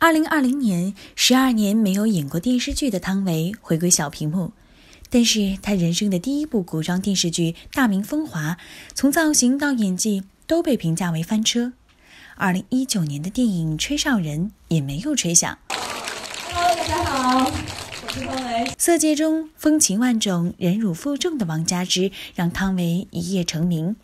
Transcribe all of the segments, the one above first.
二零二零年，十二年没有演过电视剧的汤唯回归小屏幕，但是她人生的第一部古装电视剧《大明风华》，从造型到演技都被评价为翻车。二零一九年的电影《吹哨人》也没有吹响。Hello，大家好，我是汤唯。色戒中风情万种、忍辱负重的王佳芝，让汤唯一夜成名。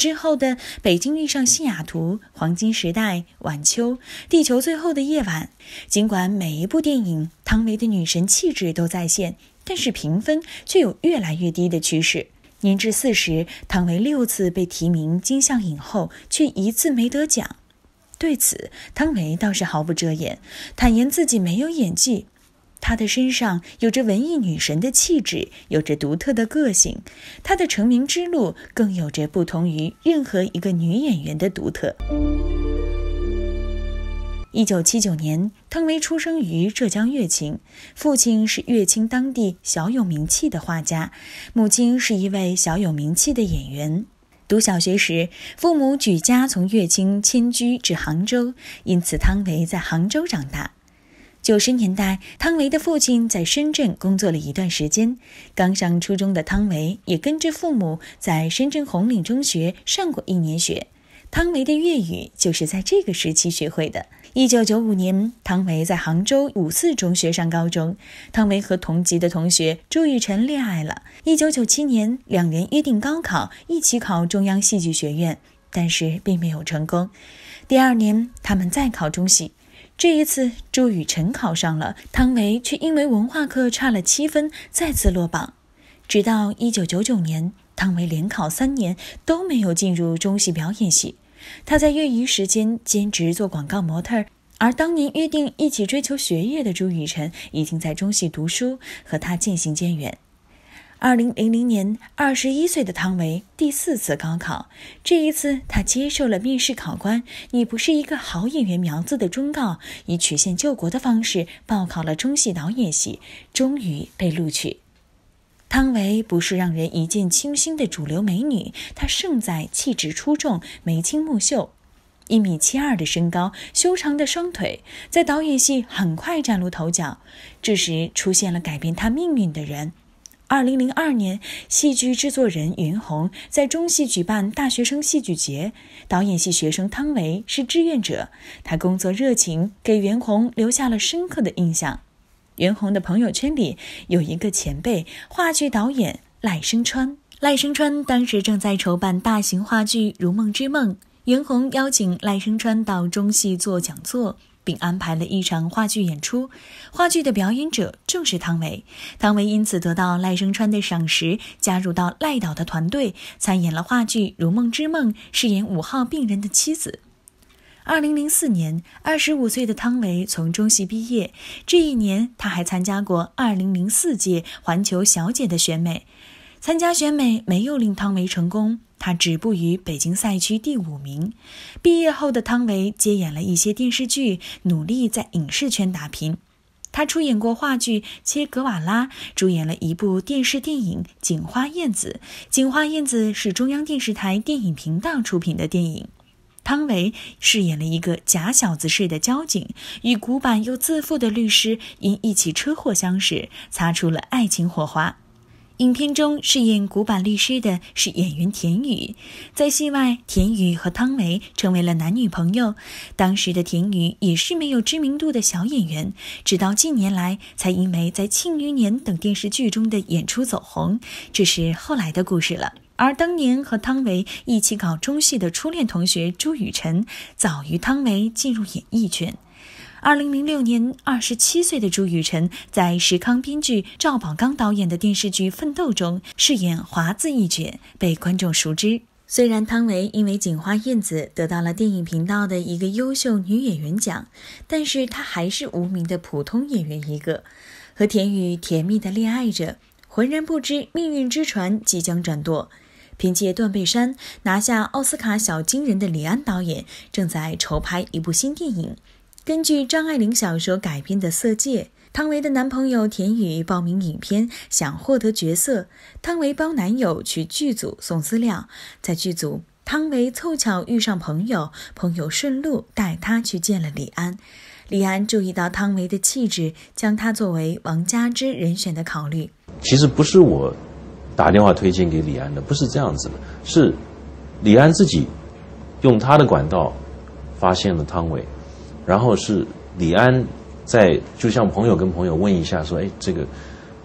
之后的《北京遇上西雅图》《黄金时代》《晚秋》《地球最后的夜晚》，尽管每一部电影汤唯的女神气质都在线，但是评分却有越来越低的趋势。年至四十，汤唯六次被提名金像影后，却一次没得奖。对此，汤唯倒是毫不遮掩，坦言自己没有演技。她的身上有着文艺女神的气质，有着独特的个性，她的成名之路更有着不同于任何一个女演员的独特。一九七九年，汤唯出生于浙江乐清，父亲是乐清当地小有名气的画家，母亲是一位小有名气的演员。读小学时，父母举家从乐清迁居至杭州，因此汤唯在杭州长大。九十年代，汤唯的父亲在深圳工作了一段时间，刚上初中的汤唯也跟着父母在深圳红岭中学上过一年学。汤唯的粤语就是在这个时期学会的。一九九五年，汤唯在杭州五四中学上高中，汤唯和同级的同学朱雨辰恋爱了。一九九七年，两人约定高考一起考中央戏剧学院，但是并没有成功。第二年，他们再考中戏。这一次，朱雨辰考上了，汤唯却因为文化课差了七分，再次落榜。直到一九九九年，汤唯连考三年都没有进入中戏表演系。她在业余时间兼职做广告模特，而当年约定一起追求学业的朱雨辰，已经在中戏读书，和她渐行渐远。二零零零年，二十一岁的汤唯第四次高考，这一次她接受了面试考官“你不是一个好演员苗子”的忠告，以曲线救国的方式报考了中戏导演系，终于被录取。汤唯不是让人一见倾心的主流美女，她胜在气质出众，眉清目秀，一米七二的身高，修长的双腿，在导演系很快崭露头角。这时出现了改变她命运的人。二零零二年，戏剧制作人袁弘在中戏举办大学生戏剧节，导演系学生汤唯是志愿者，他工作热情给袁弘留下了深刻的印象。袁弘的朋友圈里有一个前辈，话剧导演赖声川。赖声川当时正在筹办大型话剧《如梦之梦》，袁弘邀请赖声川到中戏做讲座。并安排了一场话剧演出，话剧的表演者正是汤唯。汤唯因此得到赖声川的赏识，加入到赖导的团队，参演了话剧《如梦之梦》，饰演五号病人的妻子。二零零四年，二十五岁的汤唯从中戏毕业，这一年她还参加过二零零四届环球小姐的选美。参加选美没有令汤唯成功。他止步于北京赛区第五名。毕业后的汤唯接演了一些电视剧，努力在影视圈打拼。他出演过话剧《切格瓦拉》，主演了一部电视电影《警花燕子》。《警花燕子》是中央电视台电影频道出品的电影。汤唯饰演了一个假小子式的交警，与古板又自负的律师因一起车祸相识，擦出了爱情火花。影片中饰演古板律师的是演员田雨，在戏外，田雨和汤唯成为了男女朋友。当时的田雨也是没有知名度的小演员，直到近年来才因为在《庆余年》等电视剧中的演出走红，这是后来的故事了。而当年和汤唯一起搞中戏的初恋同学朱雨辰，早于汤唯进入演艺圈。二零零六年，二十七岁的朱雨辰在石康编剧、赵宝刚导演的电视剧《奋斗》中饰演华子一角，被观众熟知。虽然汤唯因为《警花燕子》得到了电影频道的一个优秀女演员奖，但是她还是无名的普通演员一个，和田雨甜蜜的恋爱着，浑然不知命运之船即将转舵。凭借《断背山》拿下奥斯卡小金人的李安导演正在筹拍一部新电影。根据张爱玲小说改编的《色戒》，汤唯的男朋友田宇报名影片，想获得角色。汤唯帮男友去剧组送资料，在剧组，汤唯凑巧遇上朋友，朋友顺路带她去见了李安。李安注意到汤唯的气质，将她作为王家之人选的考虑。其实不是我打电话推荐给李安的，不是这样子的，是李安自己用他的管道发现了汤唯。然后是李安，在就像朋友跟朋友问一下说，哎，这个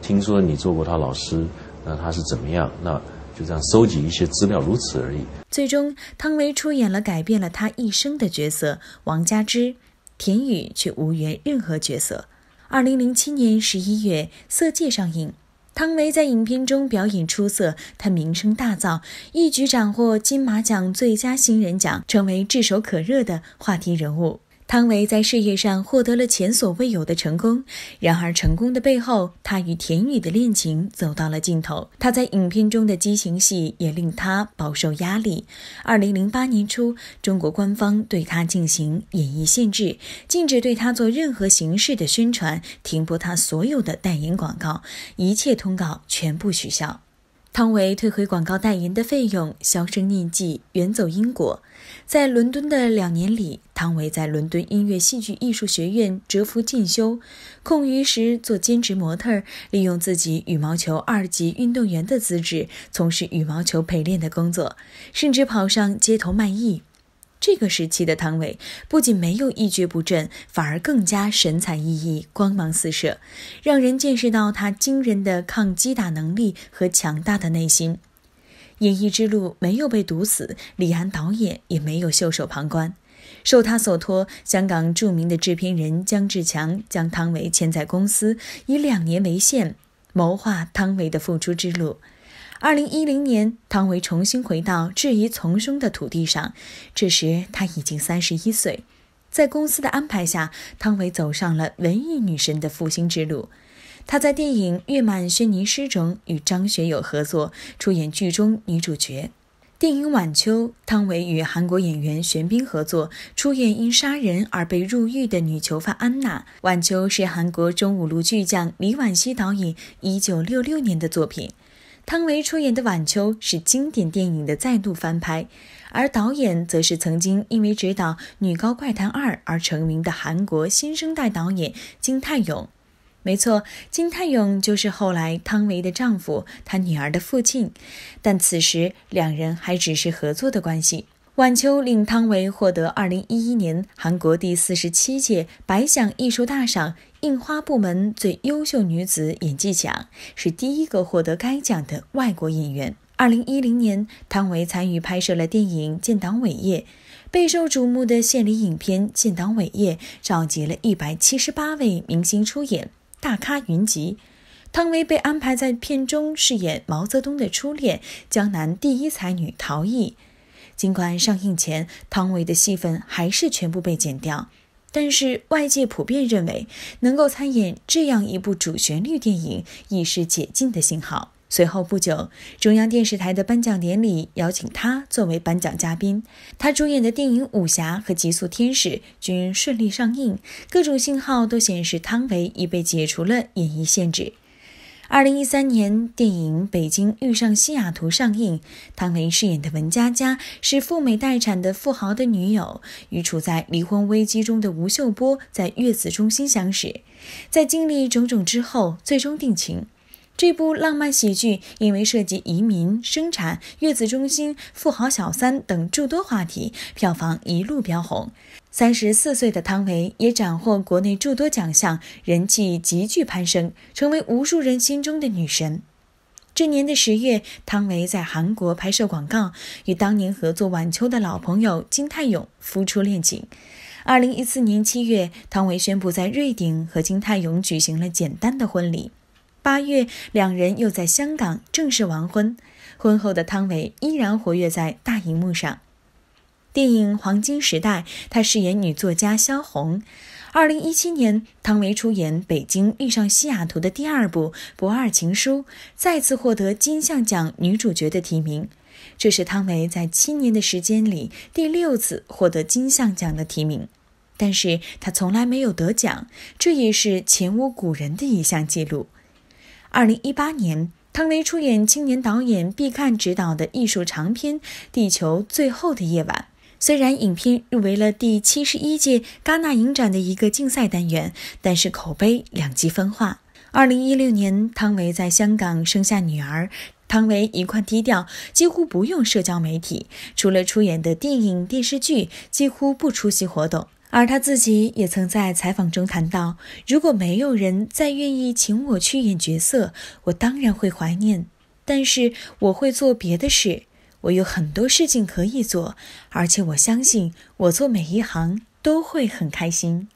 听说你做过他老师，那他是怎么样？那就这样收集一些资料，如此而已。最终，汤唯出演了改变了他一生的角色王佳芝，田雨却无缘任何角色。二零零七年十一月，《色戒》上映，汤唯在影片中表演出色，她名声大噪，一举斩获金马奖最佳新人奖，成为炙手可热的话题人物。汤唯在事业上获得了前所未有的成功，然而成功的背后，她与田雨的恋情走到了尽头。她在影片中的激情戏也令她饱受压力。二零零八年初，中国官方对她进行演艺限制，禁止对她做任何形式的宣传，停播她所有的代言广告，一切通告全部取消。汤唯退回广告代言的费用，销声匿迹，远走英国。在伦敦的两年里，汤唯在伦敦音乐戏剧艺术学院蛰伏进修，空余时做兼职模特，利用自己羽毛球二级运动员的资质从事羽毛球陪练的工作，甚至跑上街头卖艺。这个时期的汤唯不仅没有一蹶不振，反而更加神采奕奕、光芒四射，让人见识到他惊人的抗击打能力和强大的内心。演艺之路没有被堵死，李安导演也没有袖手旁观，受他所托，香港著名的制片人姜志强将汤唯签在公司，以两年为限，谋划汤唯的复出之路。二零一零年，汤唯重新回到质疑丛生的土地上，这时她已经三十一岁。在公司的安排下，汤唯走上了文艺女神的复兴之路。她在电影《月满轩尼诗》中与张学友合作，出演剧中女主角。电影《晚秋》，汤唯与韩国演员玄彬合作，出演因杀人而被入狱的女囚犯安娜。《晚秋》是韩国中五路巨匠李宛希导演一九六六年的作品。汤唯出演的《晚秋》是经典电影的再度翻拍，而导演则是曾经因为执导《女高怪谈二》而成名的韩国新生代导演金泰勇。没错，金泰勇就是后来汤唯的丈夫，她女儿的父亲。但此时两人还只是合作的关系。晚秋令汤唯获得2011年韩国第四十七届百想艺术大赏印花部门最优秀女子演技奖，是第一个获得该奖的外国演员。2010年，汤唯参与拍摄了电影《建党伟业》，备受瞩目的献礼影片《建党伟业》召集了一百七十八位明星出演，大咖云集。汤唯被安排在片中饰演毛泽东的初恋、江南第一才女陶艺。尽管上映前，汤唯的戏份还是全部被剪掉，但是外界普遍认为，能够参演这样一部主旋律电影，已是解禁的信号。随后不久，中央电视台的颁奖典礼邀请他作为颁奖嘉宾，他主演的电影《武侠》和《极速天使》均顺利上映，各种信号都显示汤唯已被解除了演艺限制。二零一三年，电影《北京遇上西雅图》上映，唐嫣饰演的文佳佳是赴美待产的富豪的女友，与处在离婚危机中的吴秀波在月子中心相识，在经历种种之后，最终定情。这部浪漫喜剧因为涉及移民、生产、月子中心、富豪小三等诸多话题，票房一路飙红。三十四岁的汤唯也斩获国内诸多奖项，人气急剧攀升，成为无数人心中的女神。这年的十月，汤唯在韩国拍摄广告，与当年合作《晚秋》的老朋友金泰勇复出恋情。二零一四年七月，汤唯宣布在瑞典和金泰勇举行了简单的婚礼。八月，两人又在香港正式完婚。婚后的汤唯依然活跃在大荧幕上。电影《黄金时代》，她饰演女作家萧红。二零一七年，汤唯出演《北京遇上西雅图》的第二部《不二情书》，再次获得金像奖女主角的提名。这是汤唯在七年的时间里第六次获得金像奖的提名，但是她从来没有得奖，这也是前无古人的一项记录。二零一八年，汤唯出演青年导演毕赣执导的艺术长片《地球最后的夜晚》。虽然影片入围了第七十一届戛纳影展的一个竞赛单元，但是口碑两极分化。二零一六年，汤唯在香港生下女儿，汤唯一贯低调，几乎不用社交媒体，除了出演的电影电视剧，几乎不出席活动。而她自己也曾在采访中谈到：“如果没有人再愿意请我去演角色，我当然会怀念，但是我会做别的事。”我有很多事情可以做，而且我相信我做每一行都会很开心。